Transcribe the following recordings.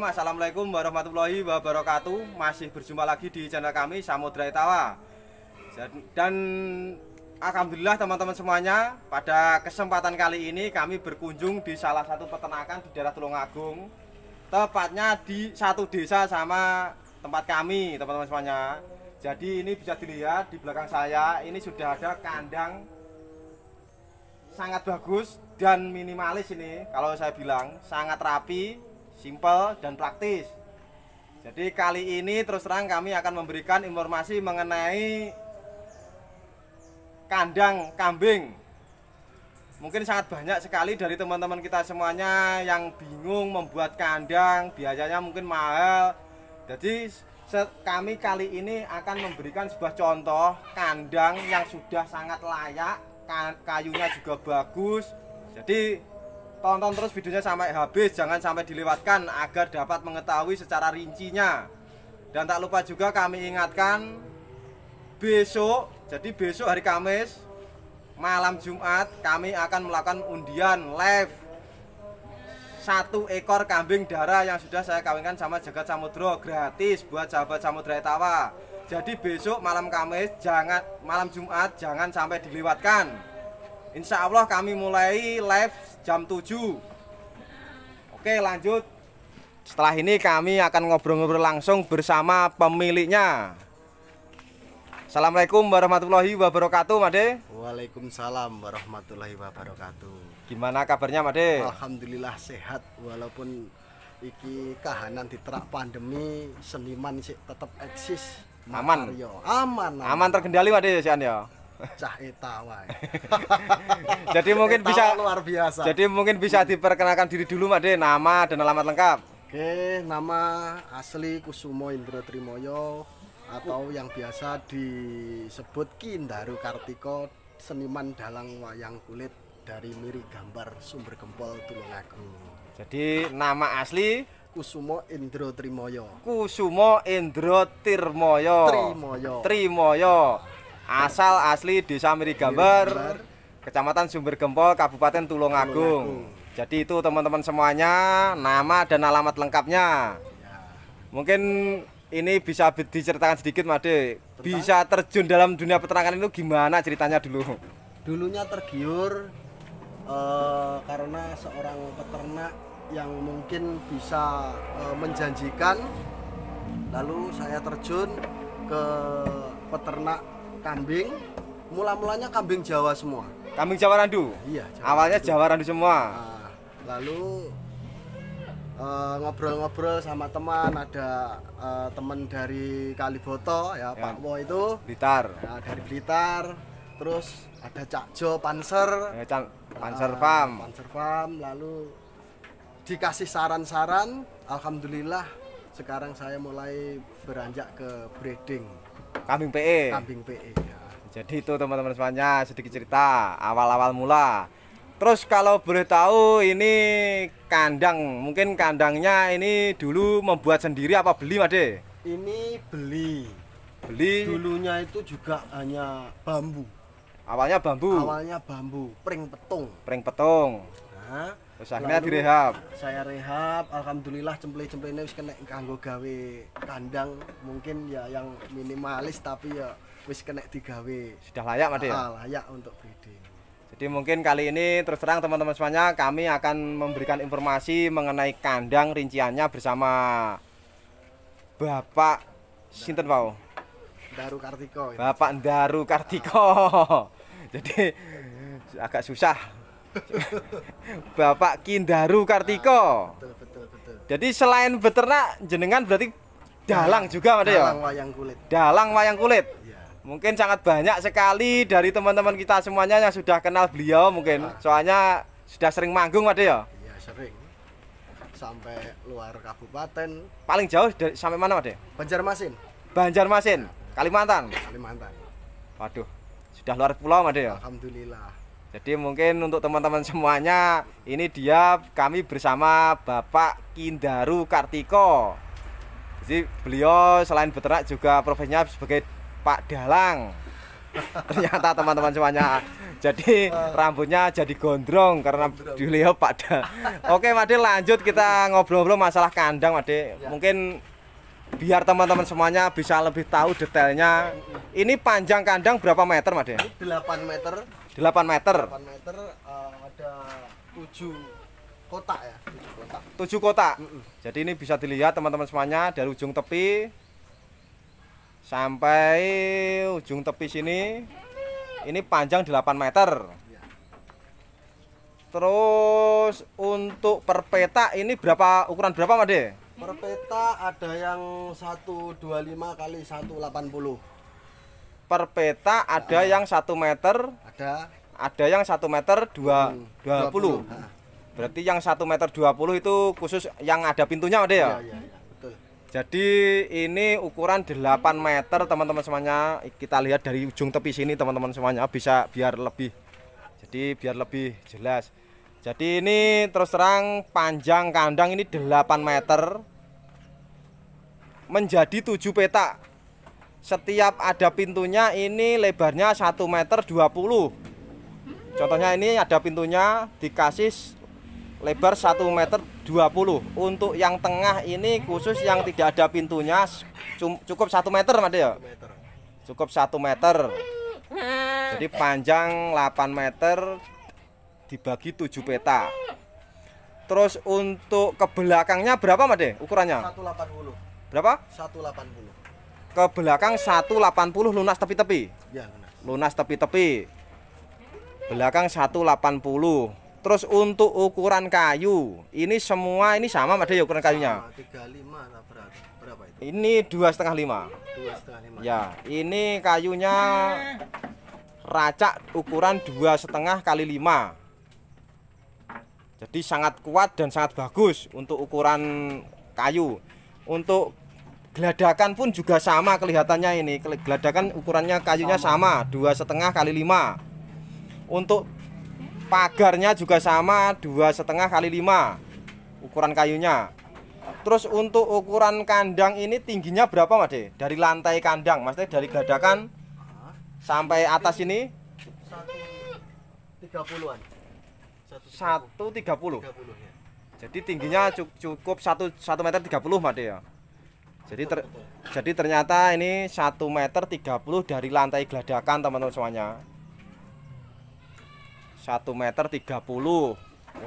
Assalamualaikum warahmatullahi wabarakatuh Masih berjumpa lagi di channel kami Samudra Itawa Dan Alhamdulillah teman-teman semuanya pada kesempatan kali ini kami berkunjung di salah satu peternakan di daerah Tulungagung tepatnya di satu desa sama tempat kami teman-teman semuanya jadi ini bisa dilihat di belakang saya ini sudah ada kandang sangat bagus dan minimalis ini kalau saya bilang sangat rapi simple dan praktis jadi kali ini terus terang kami akan memberikan informasi mengenai kandang kambing. Mungkin sangat banyak sekali dari teman-teman kita semuanya yang bingung membuat kandang, biayanya mungkin mahal. Jadi kami kali ini akan memberikan sebuah contoh kandang yang sudah sangat layak, kayunya juga bagus. Jadi tonton terus videonya sampai habis, jangan sampai dilewatkan agar dapat mengetahui secara rincinya. Dan tak lupa juga kami ingatkan besok jadi besok hari Kamis malam Jumat kami akan melakukan undian live satu ekor kambing darah yang sudah saya kawinkan sama Jagat Samudro gratis buat sahabat Samudra Etawa. Jadi besok malam Kamis jangan malam Jumat jangan sampai dilewatkan. Insya Allah kami mulai live jam 7 Oke lanjut Setelah ini kami akan ngobrol-ngobrol langsung bersama pemiliknya Assalamualaikum warahmatullahi wabarakatuh, Made. Waalaikumsalam warahmatullahi wabarakatuh. Gimana kabarnya, Made? Alhamdulillah sehat walaupun iki kahanan diterak pandemi, seniman sih tetap eksis. Aman. Yo, aman, aman. Aman terkendali, Made, Sian ya. Cah etawa. jadi mungkin bisa luar biasa. Jadi mungkin bisa diperkenalkan diri dulu, Made, nama dan alamat lengkap. Oke, nama asli Kusumo Indro Trimoyo, atau yang biasa disebut Kindaru Kartiko seniman dalang wayang kulit dari Miri Gambar Sumber Gempol Tulungagung. Jadi nama asli Kusumo Indro Trimoyo. Kusumo Indro Tirmoyo. Trimoyo. Trimoyo. Asal asli Desa Miri Gambar, Kecamatan Sumber Gempol, Kabupaten Tulungagung. Tulungagung. Jadi itu teman-teman semuanya nama dan alamat lengkapnya. Ya. Mungkin ini bisa diceritakan sedikit Made bisa terjun dalam dunia peternakan itu gimana ceritanya dulu dulunya tergiur uh, karena seorang peternak yang mungkin bisa uh, menjanjikan lalu saya terjun ke peternak kambing mula-mulanya kambing Jawa semua kambing Jawa Randu iya Jawa awalnya Randu. Jawa Randu semua nah, lalu Eh, ngobrol-ngobrol uh, sama teman ada uh, teman dari Kaliboto ya, ya Pak Wo itu Blitar ya, dari Blitar terus ada Cak Jo Panser ya, eh, Cang, Panser uh, Farm Panser Farm lalu dikasih saran-saran Alhamdulillah sekarang saya mulai beranjak ke breeding kambing PE kambing PE ya. jadi itu teman-teman semuanya sedikit cerita awal-awal mula Terus kalau boleh tahu ini kandang, mungkin kandangnya ini dulu membuat sendiri apa beli, Made? Ini beli. Beli. Dulunya itu juga hanya bambu. Awalnya bambu. Awalnya bambu, pring petung. Pring petung. Nah, terus akhirnya direhab. Saya rehab, alhamdulillah cemple-cemplene wis kena kanggo gawe kandang, mungkin ya yang minimalis tapi ya wis kena digawe. Sudah layak, Made? Ya? Ah, layak untuk breeding. Jadi mungkin kali ini terus terang teman-teman semuanya kami akan memberikan informasi mengenai kandang rinciannya bersama Bapak Sinten Pau. Daru Kartiko. Ini. Bapak Daru Kartiko. Ah. Jadi agak susah. Bapak Kindaru Kartiko. Ah, betul, betul, betul. Jadi selain beternak jenengan berarti dalang juga ada ya? Dalang wayang kulit. Dalang wayang kulit. Mungkin sangat banyak sekali dari teman-teman kita semuanya yang sudah kenal beliau mungkin. Iya. Soalnya sudah sering manggung Pak ya? Iya, sering. Sampai luar kabupaten. Paling jauh dari, sampai mana Pak Banjarmasin. Banjarmasin, Kalimantan. Kalimantan. Waduh, sudah luar pulau Pak ya? Alhamdulillah. Jadi mungkin untuk teman-teman semuanya ini dia kami bersama Bapak Kindaru Kartiko. Jadi beliau selain beternak juga profesinya sebagai Pak Dalang ternyata teman-teman semuanya jadi rambutnya jadi gondrong karena Pak Dalang oke Made lanjut kita ngobrol-ngobrol masalah kandang Made ya. mungkin biar teman-teman semuanya bisa lebih tahu detailnya ini panjang kandang berapa meter Made? 8 meter 8 meter 8 meter uh, ada 7 kotak ya 7 kotak 7 mm -mm. jadi ini bisa dilihat teman-teman semuanya dari ujung tepi sampai ujung tepi sini ini panjang 8 meter terus untuk perpeta ini berapa ukuran berapa Mas De? Per ada yang 125 kali 180 per petak ada nah, yang 1 meter ada ada yang 1 meter 2, 20, hmm, nah. berarti yang 1 meter 20 itu khusus yang ada pintunya Mas De ya? Iya, iya, iya. Jadi ini ukuran 8 meter teman-teman semuanya. Kita lihat dari ujung tepi sini teman-teman semuanya bisa biar lebih jadi biar lebih jelas. Jadi ini terus terang panjang kandang ini 8 meter menjadi 7 petak. Setiap ada pintunya ini lebarnya 1 meter 20. Contohnya ini ada pintunya dikasih lebar 1 meter 20 untuk yang tengah ini khusus yang tidak ada pintunya cukup 1 meter Made ya cukup 1 meter jadi panjang 8 meter dibagi 7 peta terus untuk ke belakangnya berapa Made ukurannya 180 berapa 180 ke belakang 180 lunas tepi-tepi ya, lunas tepi-tepi belakang 180 Terus untuk ukuran kayu, ini semua ini sama ada ya ukuran kayunya. Tiga lima berapa Ini dua setengah lima. Dua setengah lima. Ya, ini kayunya racak ukuran dua setengah kali lima. Jadi sangat kuat dan sangat bagus untuk ukuran kayu. Untuk geladakan pun juga sama kelihatannya ini. Geladakan ukurannya kayunya sama, dua setengah kali lima. Untuk pagarnya juga sama dua setengah kali lima ukuran kayunya terus untuk ukuran kandang ini tingginya berapa mas De? dari lantai kandang mas dari gadakan sampai atas ini 130an 130, ya. jadi tingginya cukup 1, 1 meter 30 mas De, ya jadi ter, jadi ternyata ini 1 meter 30 dari lantai geladakan teman-teman semuanya 1 meter 30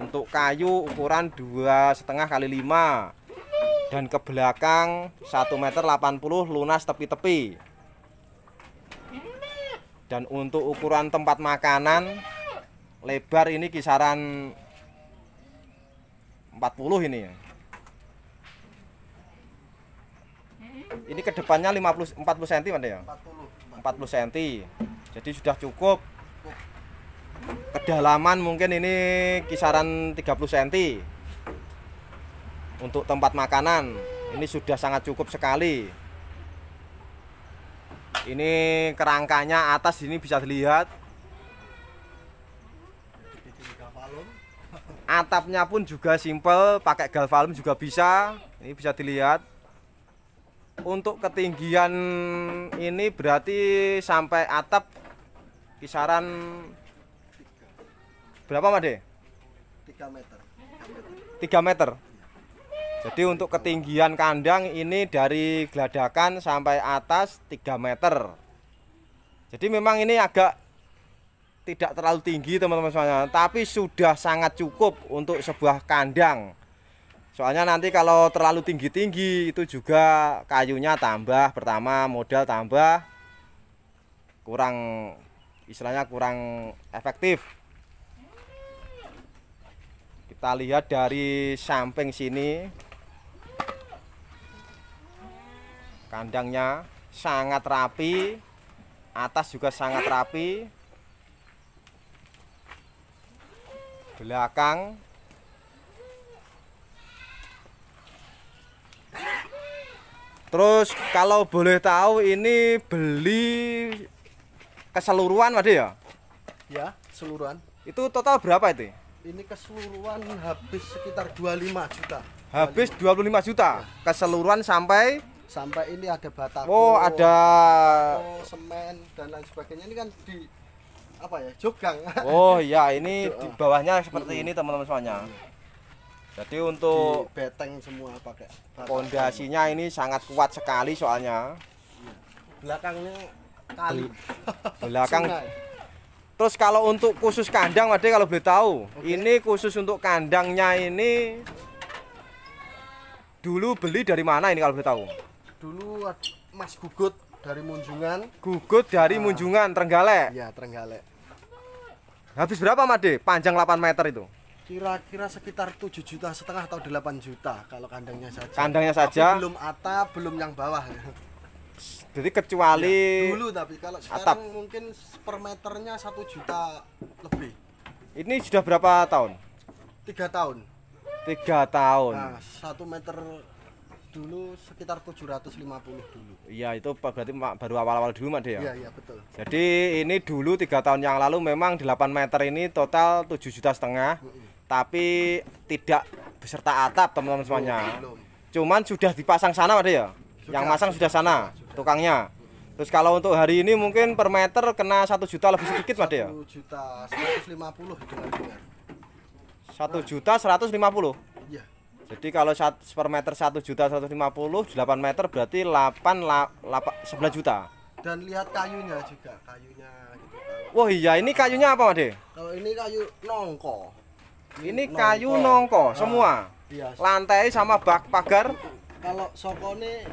untuk kayu ukuran dua setengah kali 5 dan ke belakang 1 meter 80 lunas tepi-tepi dan untuk ukuran tempat makanan lebar ini kisaran 40 ini ini kedepannya 50 40 cm ya 40 40 cm jadi sudah cukup kedalaman mungkin ini kisaran 30 cm untuk tempat makanan ini sudah sangat cukup sekali ini kerangkanya atas ini bisa dilihat atapnya pun juga simple pakai galvalum juga bisa ini bisa dilihat untuk ketinggian ini berarti sampai atap kisaran Berapa Made? 3 meter. 3 meter. Jadi untuk ketinggian kandang ini dari geladakan sampai atas 3 meter. Jadi memang ini agak tidak terlalu tinggi teman-teman semuanya, tapi sudah sangat cukup untuk sebuah kandang. Soalnya nanti kalau terlalu tinggi-tinggi itu juga kayunya tambah, pertama modal tambah, kurang istilahnya kurang efektif kita lihat dari samping sini kandangnya sangat rapi atas juga sangat rapi belakang terus kalau boleh tahu ini beli keseluruhan waduh ya ya seluruhan itu total berapa itu ini keseluruhan habis sekitar 25 juta. Habis 25 juta. Ya. Keseluruhan sampai sampai ini ada batako. Oh, ada batako, semen dan lain sebagainya ini kan di apa ya? Jogang. Oh iya, ini di bawahnya seperti -huh. ini teman-teman semuanya. Jadi untuk di beteng semua pakai. Pondasinya ini sangat kuat sekali soalnya. Iya. Belakangnya kali. Belakang Sungai Terus kalau untuk khusus kandang, Made kalau boleh tahu, okay. ini khusus untuk kandangnya ini dulu beli dari mana ini kalau boleh tahu? Dulu Mas Gugut dari Munjungan. Gugut dari nah, Munjungan, Trenggalek. Iya, Trenggalek. Habis berapa, Made? Panjang 8 meter itu? Kira-kira sekitar 7 juta setengah atau 8 juta kalau kandangnya saja. Kandangnya saja. Tapi belum atap, belum yang bawah. jadi kecuali ya, dulu tapi kalau sekarang atap. mungkin per meternya satu juta lebih ini sudah berapa tahun tiga tahun tiga tahun nah, satu meter dulu sekitar 750 dulu iya itu berarti baru awal-awal dulu mak deh ya iya iya betul jadi ini dulu tiga tahun yang lalu memang 8 meter ini total tujuh juta setengah mm -hmm. tapi tidak beserta atap teman-teman semuanya belum, cuman sudah dipasang sana deh ya sudah, yang masang sudah, sudah sana sudah tukangnya terus kalau untuk hari ini mungkin per meter kena satu juta lebih sedikit Pak ya satu juta seratus lima puluh satu juta seratus lima puluh iya. jadi kalau per meter satu juta seratus lima puluh delapan meter berarti delapan sebelas juta dan lihat kayunya juga kayunya gitu kan. wah iya ini kayunya apa Pak kalau ini kayu nongko ini kayu nongko ah, semua iya. lantai sama bak pagar kalau sokone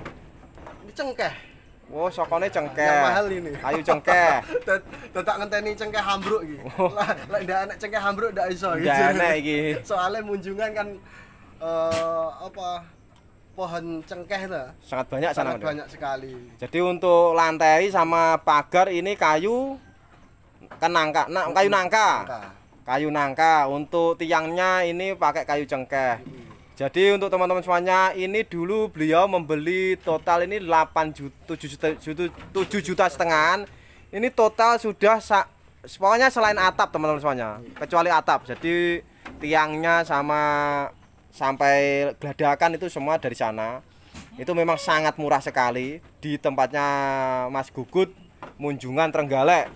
ini cengkeh Wo, oh, sokone cengkeh. Yang mahal ini. Ayo cengkeh. Tetak ngenteni cengkeh hambruk iki. Oh. Lah, ndak enak cengkeh hambruk ndak iso iki. Ndak enak iki. Soale munjungan kan eh apa pohon cengkeh lah. Sangat banyak Sangat banyak sekali. Jadi untuk lantai sama pagar ini kayu kan nangka, kayu nangka. Kayu nangka. Untuk tiangnya ini pakai kayu cengkeh. Jadi untuk teman-teman semuanya ini dulu beliau membeli total ini 8 juta 7 juta 7 juta setengah. Ini total sudah semuanya selain atap teman-teman semuanya, kecuali atap. Jadi tiangnya sama sampai geladakan itu semua dari sana. Itu memang sangat murah sekali di tempatnya Mas Gugut Munjungan Trenggalek.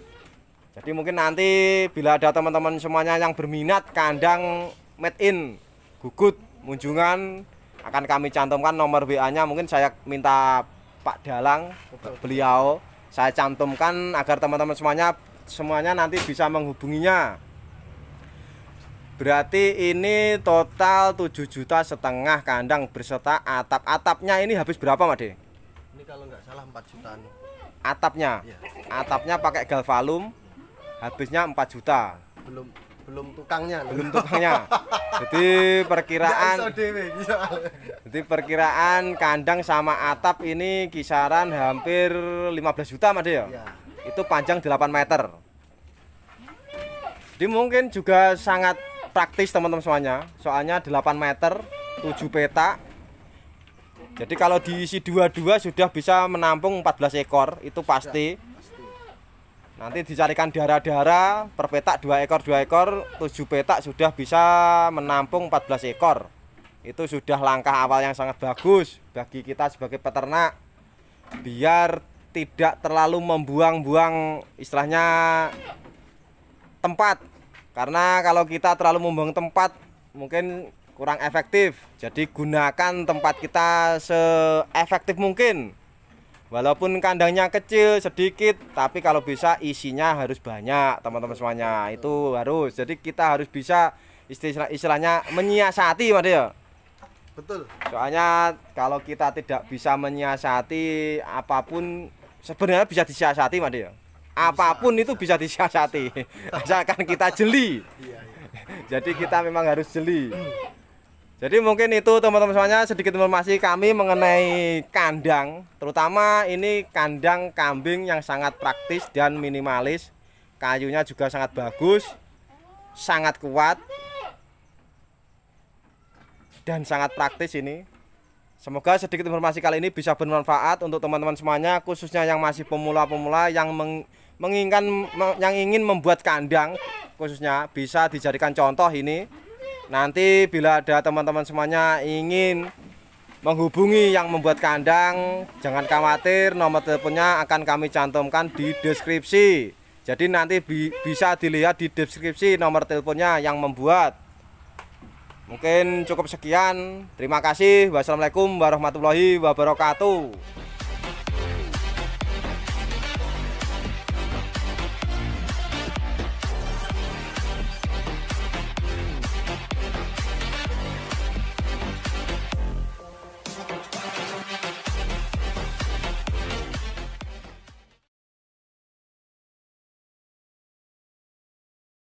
Jadi mungkin nanti bila ada teman-teman semuanya yang berminat kandang made in Gugut Munjungan akan kami cantumkan nomor WA-nya mungkin saya minta Pak Dalang beliau saya cantumkan agar teman-teman semuanya semuanya nanti bisa menghubunginya berarti ini total 7 juta setengah kandang berserta atap atapnya ini habis berapa Mas De? ini kalau nggak salah 4 jutaan atapnya ya. atapnya pakai galvalum habisnya 4 juta belum belum tukangnya belum tukangnya jadi perkiraan iya. jadi perkiraan kandang sama atap ini kisaran hampir 15 juta mas ya? itu panjang 8 meter jadi mungkin juga sangat praktis teman-teman semuanya soalnya 8 meter 7 petak jadi kalau diisi dua-dua sudah bisa menampung 14 ekor itu pasti Nanti dicarikan darah-darah per petak dua ekor dua ekor 7 petak sudah bisa menampung 14 ekor. Itu sudah langkah awal yang sangat bagus bagi kita sebagai peternak biar tidak terlalu membuang-buang istilahnya tempat. Karena kalau kita terlalu membuang tempat mungkin kurang efektif. Jadi gunakan tempat kita seefektif mungkin. Walaupun kandangnya kecil sedikit, tapi kalau bisa isinya harus banyak, teman-teman semuanya. Itu harus. Jadi kita harus bisa istilah istilahnya menyiasati, Mas Betul. Soalnya kalau kita tidak bisa menyiasati apapun sebenarnya bisa disiasati, Mas Apapun itu bisa disiasati. Asalkan kita jeli. Iya, iya. Jadi kita memang harus jeli. Jadi mungkin itu teman-teman semuanya sedikit informasi kami mengenai kandang, terutama ini kandang kambing yang sangat praktis dan minimalis. Kayunya juga sangat bagus, sangat kuat dan sangat praktis ini. Semoga sedikit informasi kali ini bisa bermanfaat untuk teman-teman semuanya, khususnya yang masih pemula-pemula yang menginginkan yang ingin membuat kandang khususnya bisa dijadikan contoh ini Nanti bila ada teman-teman semuanya ingin menghubungi yang membuat kandang, jangan khawatir, nomor teleponnya akan kami cantumkan di deskripsi. Jadi nanti bi bisa dilihat di deskripsi nomor teleponnya yang membuat. Mungkin cukup sekian. Terima kasih. Wassalamualaikum warahmatullahi wabarakatuh.